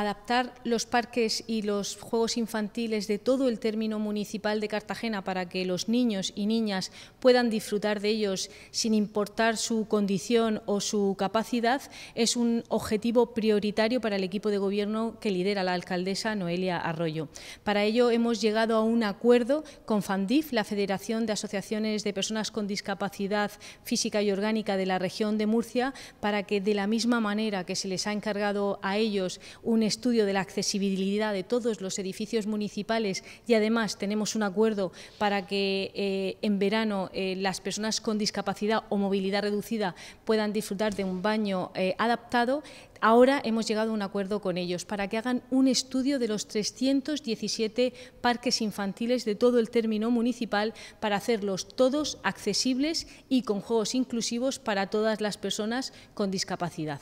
adaptar los parques y los juegos infantiles de todo el término municipal de Cartagena para que los niños y niñas puedan disfrutar de ellos sin importar su condición o su capacidad es un objetivo prioritario para el equipo de gobierno que lidera la alcaldesa Noelia Arroyo. Para ello hemos llegado a un acuerdo con FANDIF, la Federación de Asociaciones de Personas con Discapacidad Física y Orgánica de la región de Murcia, para que de la misma manera que se les ha encargado a ellos un estudio de la accesibilidad de todos los edificios municipales y además tenemos un acuerdo para que eh, en verano eh, las personas con discapacidad o movilidad reducida puedan disfrutar de un baño eh, adaptado, ahora hemos llegado a un acuerdo con ellos para que hagan un estudio de los 317 parques infantiles de todo el término municipal para hacerlos todos accesibles y con juegos inclusivos para todas las personas con discapacidad.